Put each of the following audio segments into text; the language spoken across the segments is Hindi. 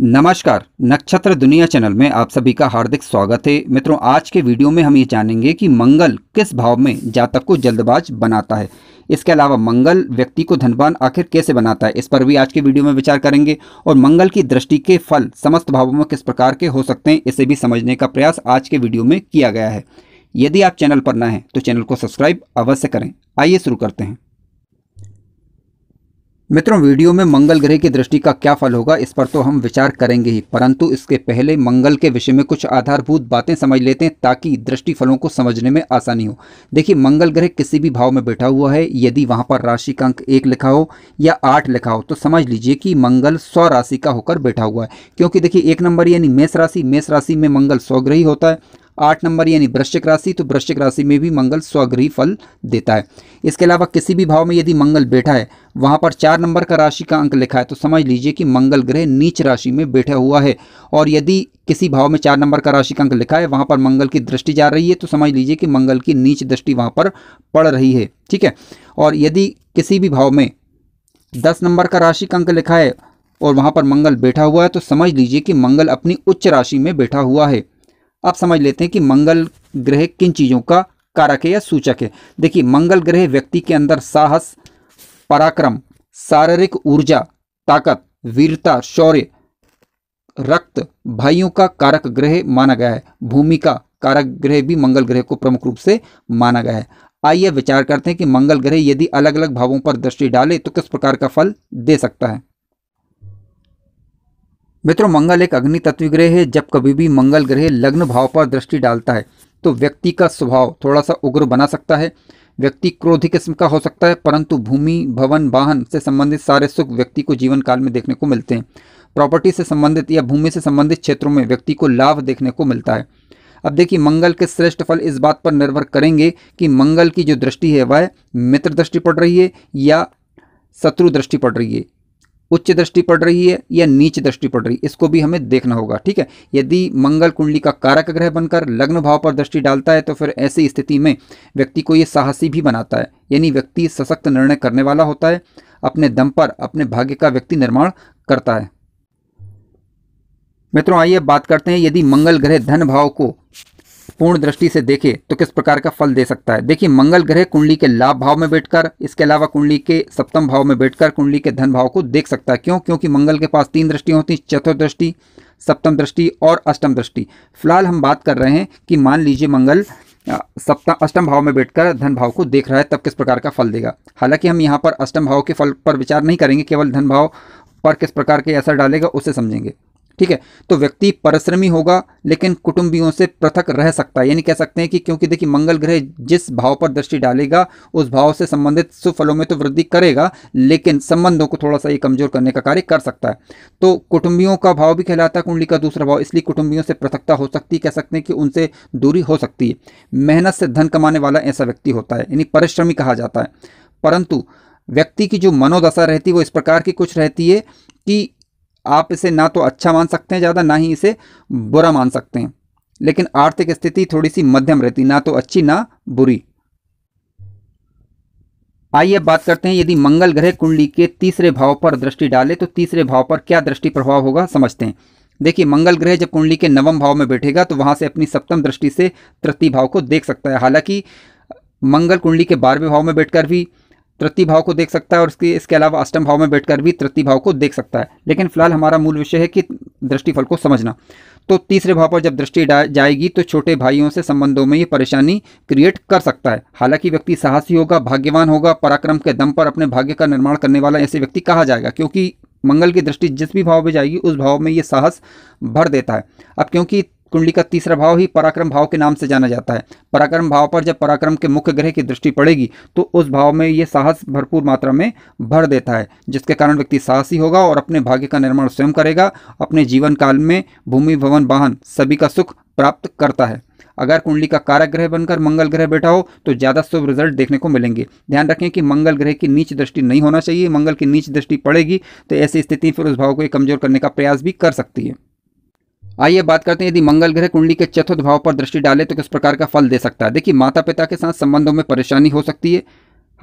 नमस्कार नक्षत्र दुनिया चैनल में आप सभी का हार्दिक स्वागत है मित्रों आज के वीडियो में हम ये जानेंगे कि मंगल किस भाव में जातक को जल्दबाज बनाता है इसके अलावा मंगल व्यक्ति को धनवान आखिर कैसे बनाता है इस पर भी आज के वीडियो में विचार करेंगे और मंगल की दृष्टि के फल समस्त भावों में किस प्रकार के हो सकते हैं इसे भी समझने का प्रयास आज के वीडियो में किया गया है यदि आप चैनल पर न हैं तो चैनल को सब्सक्राइब अवश्य करें आइए शुरू करते हैं मित्रों वीडियो में मंगल ग्रह की दृष्टि का क्या फल होगा इस पर तो हम विचार करेंगे ही परंतु इसके पहले मंगल के विषय में कुछ आधारभूत बातें समझ लेते हैं ताकि दृष्टि फलों को समझने में आसानी हो देखिए मंगल ग्रह किसी भी भाव में बैठा हुआ है यदि वहां पर राशि का अंक एक लिखा हो या आठ लिखा हो तो समझ लीजिए कि मंगल सौ राशि का होकर बैठा हुआ है क्योंकि देखिए एक नंबर यानी मेष राशि मेष राशि में मंगल सौग्रही होता है आठ नंबर यानी वृश्चिक राशि तो वृश्चिक राशि में भी मंगल स्वगृह फल देता है इसके अलावा किसी भी भाव में यदि मंगल बैठा है वहाँ पर चार नंबर का राशि का अंक लिखा है तो समझ लीजिए कि मंगल ग्रह नीच राशि में बैठा हुआ है और यदि किसी भाव में चार नंबर का राशि का अंक लिखा है वहाँ पर मंगल की दृष्टि जा रही है तो समझ लीजिए कि मंगल की नीच दृष्टि वहाँ पर पड़ रही है ठीक है और यदि किसी भी भाव में दस नंबर का राशि का अंक लिखा है और वहाँ पर मंगल बैठा हुआ है तो समझ लीजिए कि मंगल अपनी उच्च राशि में बैठा हुआ है आप समझ लेते हैं कि मंगल ग्रह किन चीज़ों का कारक है या सूचक है देखिए मंगल ग्रह व्यक्ति के अंदर साहस पराक्रम शारीरिक ऊर्जा ताकत वीरता शौर्य रक्त भाइयों का कारक ग्रह माना गया है भूमि का कारक ग्रह भी मंगल ग्रह को प्रमुख रूप से माना गया है आइए विचार करते हैं कि मंगल ग्रह यदि अलग अलग भावों पर दृष्टि डाले तो किस प्रकार का फल दे सकता है मित्रों मंगल एक अग्नि तत्व ग्रह है जब कभी भी मंगल ग्रह लग्न भाव पर दृष्टि डालता है तो व्यक्ति का स्वभाव थोड़ा सा उग्र बना सकता है व्यक्ति क्रोधी किस्म का हो सकता है परंतु भूमि भवन वाहन से संबंधित सारे सुख व्यक्ति को जीवन काल में देखने को मिलते हैं प्रॉपर्टी से संबंधित या भूमि से संबंधित क्षेत्रों में व्यक्ति को लाभ देखने को मिलता है अब देखिए मंगल के श्रेष्ठ फल इस बात पर निर्भर करेंगे कि मंगल की जो दृष्टि है वह मित्र दृष्टि पड़ रही है या शत्रु दृष्टि पड़ रही है उच्च दृष्टि पड़ रही है या नीच दृष्टि पड़ रही है इसको भी हमें देखना होगा ठीक है यदि मंगल कुंडली का कारक ग्रह बनकर लग्न भाव पर दृष्टि डालता है तो फिर ऐसी स्थिति में व्यक्ति को ये साहसी भी बनाता है यानी व्यक्ति सशक्त निर्णय करने वाला होता है अपने दम पर अपने भाग्य का व्यक्ति निर्माण करता है मित्रों आइए बात करते हैं यदि मंगल ग्रह धन भाव को पूर्ण दृष्टि से देखे तो किस प्रकार का फल दे सकता है देखिए मंगल ग्रह कुंडली के लाभ भाव में बैठकर इसके अलावा कुंडली के सप्तम भाव में बैठकर कुंडली के धन भाव को देख सकता है क्यों क्योंकि मंगल के पास तीन दृष्टि होती चतुर्दृष्टि सप्तम दृष्टि और अष्टम दृष्टि फिलहाल हम बात कर रहे हैं कि मान लीजिए मंगल सप्तम अष्टम भाव में बैठकर धन भाव को देख रहा है तब किस प्रकार का फल देगा हालांकि हम यहाँ पर अष्टम भाव के फल पर विचार नहीं करेंगे केवल धन भाव पर किस प्रकार के असर डालेगा उसे समझेंगे ठीक है तो व्यक्ति परिश्रमी होगा लेकिन कुटुंबियों से पृथक रह सकता है यानी कह सकते हैं कि क्योंकि देखिए मंगल ग्रह जिस भाव पर दृष्टि डालेगा उस भाव से संबंधित सुफलों में तो वृद्धि करेगा लेकिन संबंधों को थोड़ा सा ये कमजोर करने का कार्य कर सकता है तो कुटुंबियों का भाव भी कहलाता है कुंडली का दूसरा भाव इसलिए कुटुंबियों से पृथकता हो सकती है कह सकते हैं कि उनसे दूरी हो सकती है मेहनत से धन कमाने वाला ऐसा व्यक्ति होता है यानी परिश्रमी कहा जाता है परंतु व्यक्ति की जो मनोदशा रहती है वो इस प्रकार की कुछ रहती है कि आप इसे ना तो अच्छा मान सकते हैं ज़्यादा ना ही इसे बुरा मान सकते हैं लेकिन आर्थिक स्थिति थोड़ी सी मध्यम रहती ना तो अच्छी ना बुरी आइए बात करते हैं यदि मंगल ग्रह कुंडली के तीसरे भाव पर दृष्टि डाले तो तीसरे भाव पर क्या दृष्टि प्रभाव होगा समझते हैं देखिए मंगल ग्रह जब कुंडली के नवम भाव में बैठेगा तो वहाँ से अपनी सप्तम दृष्टि से तृतीय भाव को देख सकता है हालांकि मंगल कुंडली के बारहवें भाव में बैठकर भी तृतीय भाव को देख सकता है और इसके इसके अलावा अष्टम भाव में बैठकर भी तृतीय भाव को देख सकता है लेकिन फिलहाल हमारा मूल विषय है कि दृष्टिफल को समझना तो तीसरे भाव पर जब दृष्टि जाएगी तो छोटे भाइयों से संबंधों में ये परेशानी क्रिएट कर सकता है हालांकि व्यक्ति साहसी होगा भाग्यवान होगा पराक्रम के दम पर अपने भाग्य का निर्माण करने वाला ऐसे व्यक्ति कहा जाएगा क्योंकि मंगल की दृष्टि जिस भी भाव में जाएगी उस भाव में ये साहस भर देता है अब क्योंकि कुंडली का तीसरा भाव ही पराक्रम भाव के नाम से जाना जाता है पराक्रम भाव पर जब पराक्रम के मुख्य ग्रह की दृष्टि पड़ेगी तो उस भाव में ये साहस भरपूर मात्रा में भर देता है जिसके कारण व्यक्ति साहसी होगा और अपने भाग्य का निर्माण स्वयं करेगा अपने जीवन काल में भूमि भवन वाहन सभी का सुख प्राप्त करता है अगर कुंडली का कारक ग्रह बनकर मंगल ग्रह बैठा हो तो ज़्यादा शुभ रिजल्ट देखने को मिलेंगे ध्यान रखें कि मंगल ग्रह की नीच दृष्टि नहीं होना चाहिए मंगल की नीच दृष्टि पड़ेगी तो ऐसी स्थिति फिर उस भाव को कमजोर करने का प्रयास भी कर सकती है आइए बात करते हैं यदि मंगल ग्रह कुंडली के चतुर्थ भाव पर दृष्टि डाले तो किस प्रकार का फल दे सकता है देखिए माता पिता के साथ संबंधों में परेशानी हो सकती है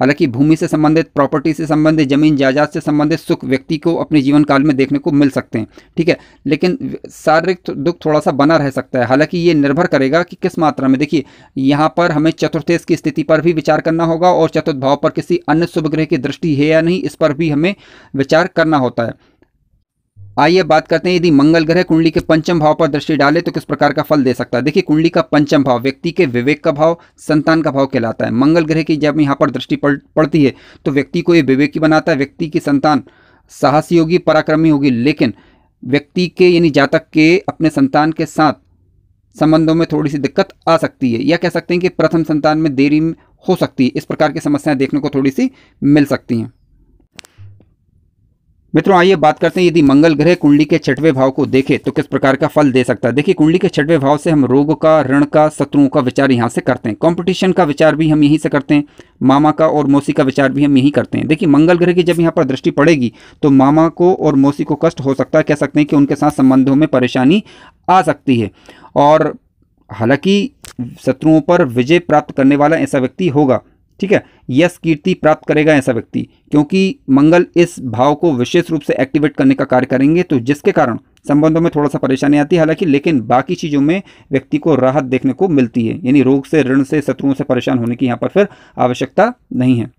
हालांकि भूमि से संबंधित प्रॉपर्टी से संबंधित जमीन जायदाद से संबंधित सुख व्यक्ति को अपने जीवन काल में देखने को मिल सकते हैं ठीक है लेकिन शारीरिक तो दुख थोड़ा सा बना रह सकता है हालांकि ये निर्भर करेगा कि किस मात्रा में देखिए यहाँ पर हमें चतुर्थेश की स्थिति पर भी विचार करना होगा और चतुर्थ भाव पर किसी अन्य शुभ ग्रह की दृष्टि है या नहीं इस पर भी हमें विचार करना होता है आइए बात करते हैं यदि मंगल ग्रह कुंडली के पंचम भाव पर दृष्टि डाले तो किस प्रकार का फल दे सकता है देखिए कुंडली का पंचम भाव व्यक्ति के विवेक का भाव संतान का भाव कहलाता है मंगल ग्रह की जब यहाँ पर दृष्टि पड़ती है तो व्यक्ति को ये विवेकी बनाता है व्यक्ति की संतान साहसी होगी पराक्रमी होगी लेकिन व्यक्ति के यानी जातक के अपने संतान के साथ संबंधों में थोड़ी सी दिक्कत आ सकती है या कह सकते हैं कि प्रथम संतान में देरी हो सकती है इस प्रकार की समस्याएं देखने को थोड़ी सी मिल सकती हैं मित्रों आइए बात करते हैं यदि मंगल ग्रह कुंडली के छठवें भाव को देखे तो किस प्रकार का फल दे सकता है देखिए कुंडली के छठवें भाव से हम रोग का ऋण का शत्रुओं का विचार यहाँ से करते हैं कंपटीशन का विचार भी हम यहीं से करते हैं मामा का और मौसी का विचार भी हम यहीं करते हैं देखिए मंगल ग्रह की जब यहाँ पर दृष्टि पड़ेगी तो मामा को और मौसी को कष्ट हो सकता है कह सकते हैं कि उनके साथ संबंधों में परेशानी आ सकती है और हालांकि शत्रुओं पर विजय प्राप्त करने वाला ऐसा व्यक्ति होगा ठीक है यश कीर्ति प्राप्त करेगा ऐसा व्यक्ति क्योंकि मंगल इस भाव को विशेष रूप से एक्टिवेट करने का कार्य करेंगे तो जिसके कारण संबंधों में थोड़ा सा परेशानी आती है हालांकि लेकिन बाकी चीज़ों में व्यक्ति को राहत देखने को मिलती है यानी रोग से ऋण से शत्रुओं से परेशान होने की यहाँ पर फिर आवश्यकता नहीं है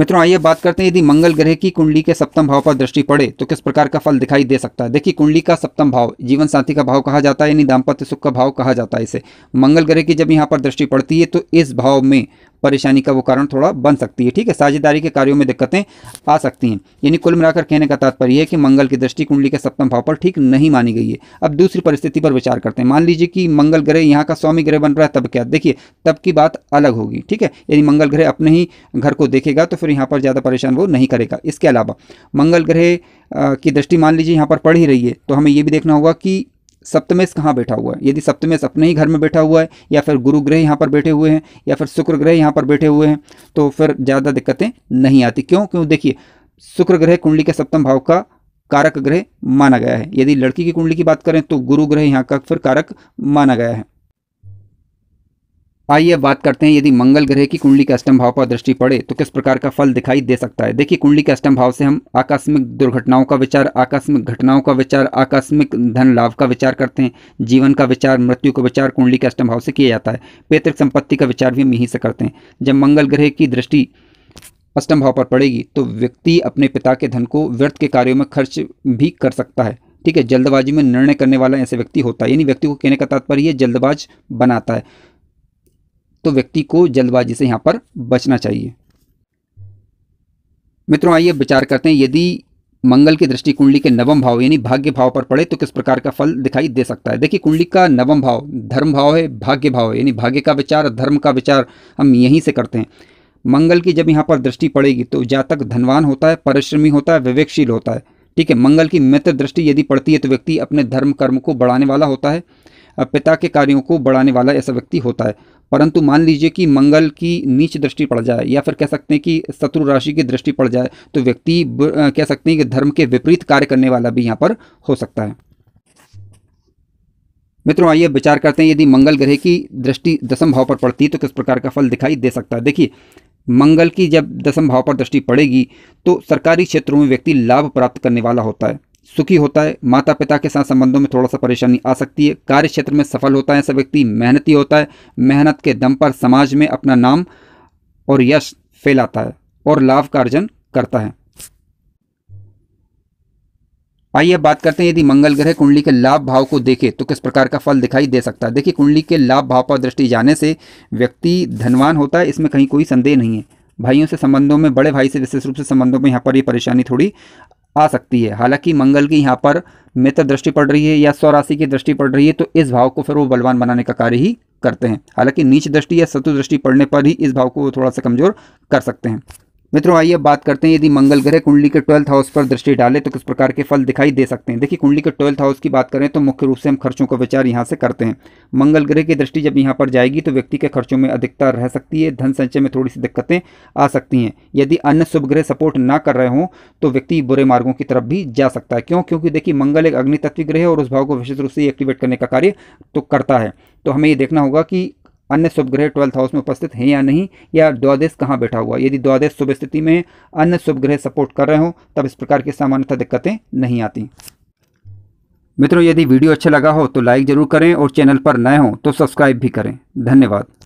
मित्रों आइए बात करते हैं यदि मंगल ग्रह की कुंडली के सप्तम भाव पर दृष्टि पड़े तो किस प्रकार का फल दिखाई दे सकता है देखिए कुंडली का सप्तम भाव जीवन साथी का भाव कहा जाता है यानी दाम्पत्य सुख का भाव कहा जाता है इसे मंगल ग्रह की जब यहाँ पर दृष्टि पड़ती है तो इस भाव में परेशानी का वो कारण थोड़ा बन सकती है ठीक है साझेदारी के कार्यों में दिक्कतें आ सकती हैं यानी कुल मिलाकर कहने का तात्पर्य है कि मंगल की दृष्टि कुंडली के सप्तम भाव पर ठीक नहीं मानी गई है अब दूसरी परिस्थिति पर विचार करते हैं मान लीजिए कि मंगल ग्रह यहाँ का स्वामी ग्रह बन रहा है तब क्या देखिए तब की बात अलग होगी ठीक है यदि मंगल ग्रह अपने ही घर को देखेगा तो फिर यहाँ पर ज़्यादा परेशान वो नहीं करेगा इसके अलावा मंगल ग्रह की दृष्टि मान लीजिए यहाँ पर पड़ ही रही है तो हमें ये भी देखना होगा कि सप्तमेश कहाँ बैठा हुआ है यदि सप्तमेश अपने ही घर में बैठा हुआ है या फिर गुरु ग्रह यहाँ पर बैठे हुए हैं या फिर शुक्र ग्रह यहाँ पर बैठे हुए हैं तो फिर ज़्यादा दिक्कतें नहीं आती क्यों क्यों देखिए शुक्र ग्रह कुंडली के सप्तम भाव का कारक ग्रह माना गया है यदि लड़की की कुंडली की बात करें तो गुरु ग्रह यहाँ का फिर कारक माना गया है आइए अब बात करते हैं यदि मंगल ग्रह की कुंडली के अष्टम भाव पर दृष्टि पड़े तो किस प्रकार का फल दिखाई दे सकता है देखिए कुंडली के अष्टम भाव से हम आकस्मिक दुर्घटनाओं का विचार आकस्मिक घटनाओं का विचार आकस्मिक धन लाभ का विचार करते हैं जीवन का विचार मृत्यु का विचार कुंडली के अष्टम भाव से किया जाता है पैतृक संपत्ति का विचार भी हम यहीं से करते हैं जब मंगल ग्रह की दृष्टि अष्टम भाव पर पड़ेगी तो व्यक्ति अपने पिता के धन को व्यर्थ के कार्यों में खर्च भी कर सकता है ठीक है जल्दबाजी में निर्णय करने वाला ऐसे व्यक्ति होता है यानी व्यक्ति को कहने का तात्पर्य जल्दबाज बनाता है तो व्यक्ति को जल्दबाजी से यहाँ पर बचना चाहिए मित्रों आइए विचार करते हैं यदि मंगल की दृष्टि कुंडली के नवम भाव यानी भाग्य भाव पर पड़े तो किस प्रकार का फल दिखाई दे सकता है देखिए कुंडली का नवम भाव धर्म भाव है भाग्य भाव है यानी भाग्य का विचार धर्म का विचार हम यहीं से करते हैं मंगल की जब यहाँ पर दृष्टि पड़ेगी तो जातक धनवान होता है परिश्रमी होता है विवेकशील होता है ठीक है मंगल की मित्र दृष्टि यदि पड़ती है तो व्यक्ति अपने धर्म कर्म को बढ़ाने वाला होता है पिता के कार्यों को बढ़ाने वाला ऐसा व्यक्ति होता है परंतु मान लीजिए कि मंगल की नीच दृष्टि पड़ जाए या फिर कह सकते हैं कि शत्रु राशि की दृष्टि पड़ जाए तो व्यक्ति कह सकते हैं कि धर्म के विपरीत कार्य करने वाला भी यहाँ पर हो सकता है मित्रों आइए विचार करते हैं यदि मंगल ग्रह की दृष्टि दसम भाव पर पड़ती है तो किस प्रकार का फल दिखाई दे सकता है देखिए मंगल की जब दसम भाव पर दृष्टि पड़ेगी तो सरकारी क्षेत्रों में व्यक्ति लाभ प्राप्त करने वाला होता है सुखी होता है माता पिता के साथ संबंधों में थोड़ा सा परेशानी आ सकती है कार्य क्षेत्र में सफल होता है ऐसा व्यक्ति मेहनती होता है मेहनत के दम पर समाज में अपना नाम और यश फैलाता है और लाभ का अर्जन करता है आइए बात करते हैं यदि मंगल ग्रह कुंडली के लाभ भाव को देखे तो किस प्रकार का फल दिखाई दे सकता है देखिए कुंडली के लाभ भाव पर दृष्टि जाने से व्यक्ति धनवान होता है इसमें कहीं कोई संदेह नहीं है भाइयों से संबंधों में बड़े भाई से विशेष रूप से संबंधों में यहाँ पर ये परेशानी थोड़ी आ सकती है हालांकि मंगल की यहाँ पर मित्र दृष्टि पड़ रही है या स्वराशि की दृष्टि पड़ रही है तो इस भाव को फिर वो बलवान बनाने का कार्य ही करते हैं हालांकि नीच दृष्टि या शत्रु दृष्टि पड़ने पर ही इस भाव को थोड़ा सा कमजोर कर सकते हैं मित्रों आइए बात करते हैं यदि मंगल ग्रह कुंडली के ट्वेल्थ हाउस पर दृष्टि डाले तो किस प्रकार के फल दिखाई दे सकते हैं देखिए कुंडली के ट्वेल्थ हाउस की बात करें तो मुख्य रूप से हम खर्चों का विचार यहाँ से करते हैं मंगल ग्रह की दृष्टि जब यहाँ पर जाएगी तो व्यक्ति के खर्चों में अधिकता रह सकती है धन संचय में थोड़ी सी दिक्कतें आ सकती हैं यदि अन्य शुभ ग्रह सपोर्ट ना कर रहे हों तो व्यक्ति बुरे मार्गों की तरफ भी जा सकता है क्यों क्योंकि देखिए मंगल एक अग्नि तत्व ग्रह है और उस भाव को विशेष रूप से एक्टिवेट करने का कार्य तो करता है तो हमें ये देखना होगा कि अन्य शुभ ग्रह ट्वेल्थ हाउस में उपस्थित हैं या नहीं या द्वादेश कहाँ बैठा हुआ यदि द्वादेश शुभ स्थिति में है अन्य शुभ ग्रह सपोर्ट कर रहे हो तब इस प्रकार की सामान्यतः दिक्कतें नहीं आती मित्रों यदि वीडियो अच्छा लगा हो तो लाइक जरूर करें और चैनल पर नए हों तो सब्सक्राइब भी करें धन्यवाद